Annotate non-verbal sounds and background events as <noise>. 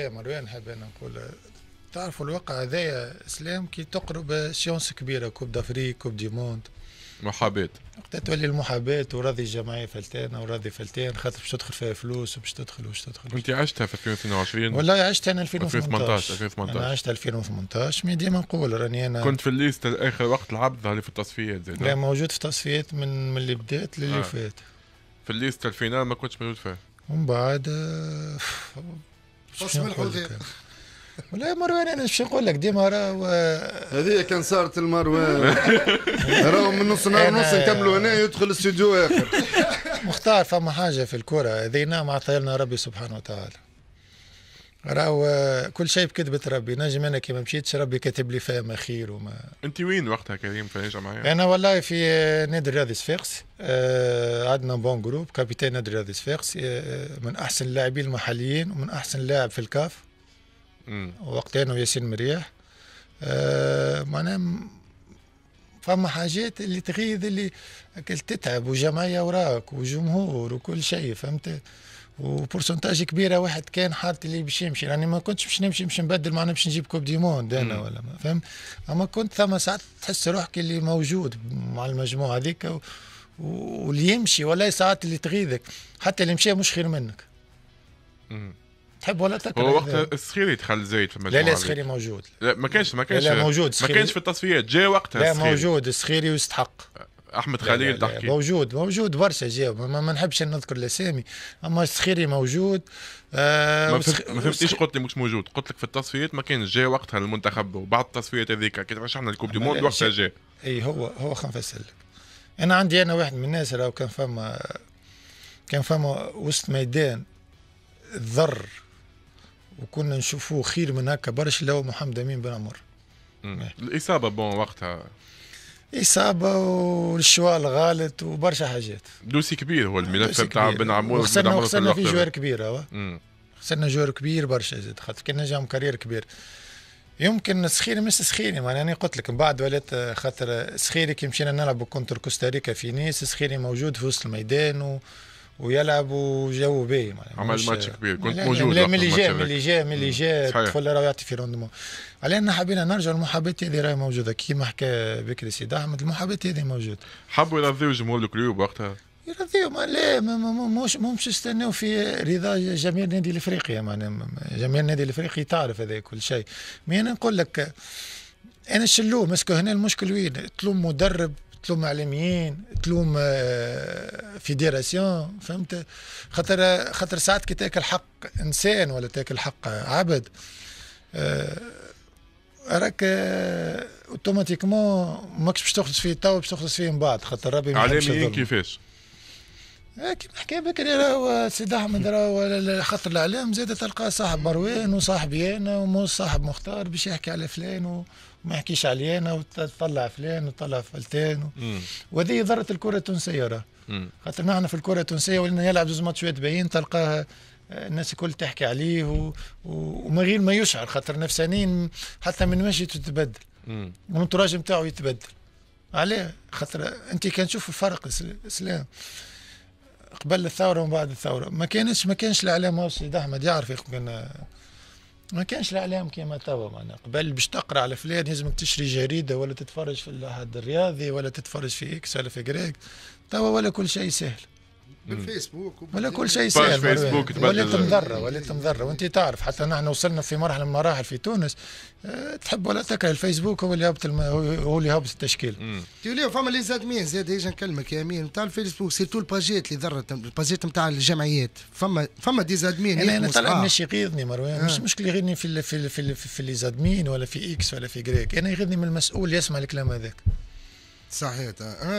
مروان حاب انا نقول تعرفوا الواقع هذايا اسلام كي تقرب سيونس كبيره كوب دافريك كوب دي موند محابات وقتها تولي المحابات وراضي الجمعيه فلتانه وراضي فلتان خاطر باش تدخل فيها فلوس وباش تدخل وباش تدخل انت عشتها في 2022 والله عشتها انا 2018 2018 انا عشتها 2018 مي ديما نقول راني انا كنت في الليست اخر وقت العبد في التصفيات زاد لا موجود في التصفيات من من اللي بدات للي آه. فات في الليست الفينال ما كنتش موجود فيها ومن بعد آه، ولا مروان انا باش نقول لك ديما راه هذه كان صارت المروان <laughs> راهو من نص نهار ونص نكملوا هنا يدخل الاستوديو اخر مختار فما حاجه في الكره هذينا نعم، مع عطينا ربي سبحانه وتعالى راهو كل شيء بكذبة ربي نجم أنا كي ما مشيتش ربي كاتب لي ما خير وما أنت وين وقتها كريم في الجمعيه؟ أنا والله في آه، نادي الرياضي صفاقس آه عندنا بون جروب كابيتان نادي الرياضي صفاقس آه،, آه من أحسن اللاعبين المحليين ومن أحسن لاعب في الكاف وقتها أنا وياسين مريح آه معناها فما حاجات اللي تغيظ اللي تتعب وجمعية وراك وجمهور وكل شيء فهمت وبورسنتاج كبيره واحد كان حاط اللي باش يمشي راني يعني ما كنتش باش نمشي باش نبدل معناها باش نجيب كوب دي موند انا ولا ما فهم اما كنت ثم ساعات تحس روحك اللي موجود مع المجموعه هذيك واللي يمشي ولا ساعات اللي تغيظك حتى اللي مشي مش خير منك تحب ولا تكره هو وقت السخيري دخل زايد في المجموعه لا لا السخيري موجود لا ما كانش ما كانش لا موجود ما كانش في التصفيات جاء وقتها لا موجود السخيري ويستحق احمد خليل تحكي موجود موجود برشا جاوب ما, ما نحبش نذكر الاسامي اما السخيري موجود آه ما فهمتيش قلت لي مش موجود قلت لك في التصفيات ما كانش جا وقتها المنتخب وبعد التصفيات هذيك كي رشحنا الكوب دي موند وقتها جا اي هو هو خلينا لك انا عندي انا واحد من الناس راه كان فما كان فما وسط ميدان الضر وكنا نشوفوه خير من هكا برشا اللي هو محمد امين بن عمر إيه. الاصابه بون وقتها اصابه والشواء الغالط وبرشا حاجات دوسي كبير هو الملف تاع بن عمور وخسرنا وخسرنا في جوار كبير خسرنا جوار كبير برشا زاد خاطر كان نجم كارير كبير يمكن سخيري مش سخيري معناها يعني انا قلت لك من بعد ولات خاطر سخيري كي مشينا نلعبوا كونتر كوستاريكا في نيس سخيري موجود في وسط الميدان و... ويلعبوا جو باهي عمل ماتش كبير كنت موجود ملي جا ملي جا ملي جا الطفل راه يعطي في روندمون علينا حبينا نرجع المحابات هذه راهي موجوده كيما حكى بكري سيد احمد المحابات هذه موجوده حبوا يرضيوا جمهور الكلوب وقتها يرضيو ما لا مش مش يستناو في رضا جميع النادي الافريقي معناها جميع النادي الافريقي تعرف هذا كل شيء مي انا نقول لك انا شلوه مسكو هنا المشكل وين تلوم مدرب تلوم معلميين تلوم آه، فيديراسيون فهمت خاطر خاطر ساعات كي تاكل حق انسان ولا تاكل حق عبد آه، راك آه، اوتوماتيكمون ماكش باش تخلص فيه تو باش تخلص فيه من بعد خاطر ربي ما علاميين كيفاش؟ إيه، كيما حكى بكري راهو سيد احمد راهو خاطر الاعلام زاد تلقى صاحب مروان وصاحبي انا ومو صاحب مختار باش يحكي على فلان وما يحكيش علي انا وتطلع فلان وطلع فلتان وهذه ضرت الكره التونسيه راه خاطر نحن في الكره التونسيه ولنا يلعب زوز ماتشات باين تلقاه الناس الكل تحكي عليه و... و... وما غير ما يشعر خاطر نفسانيا حتى من مشيته تتبدل والانتراج نتاعو يتبدل عليه خاطر انت كان تشوف الفرق اسلام قبل الثوره ومن بعد الثوره ما كانش ما كانش الاعلام هو السيد احمد يعرف كان ما كانش الاعلام كيما توا معنا قبل باش تقرا على فلان لازمك تشري جريده ولا تتفرج في الاحد الرياضي ولا تتفرج في اكس ولا في جريك توا ولا كل شيء سهل بالفيسبوك ولا كل شيء سهل فيسبوك وليت مضره وليت مضره وانت تعرف حتى نحن وصلنا في مرحله من المراحل في تونس آه، تحب ولا تكره الفيسبوك هو اللي هبط الم... هو اللي هبط التشكيل لي فما لي زادمين زاد ايش نكلمك يا امين نتاع الفيسبوك سيرتو الباجيت اللي ضرت الباجيت نتاع الجمعيات فما فما دي مين انا انا طلع آه. مش يغيظني مروان آه. مش مشكل يغيظني في في في, في لي زادمين ولا في اكس ولا في جريك انا يغيظني من المسؤول يسمع الكلام هذاك صحيح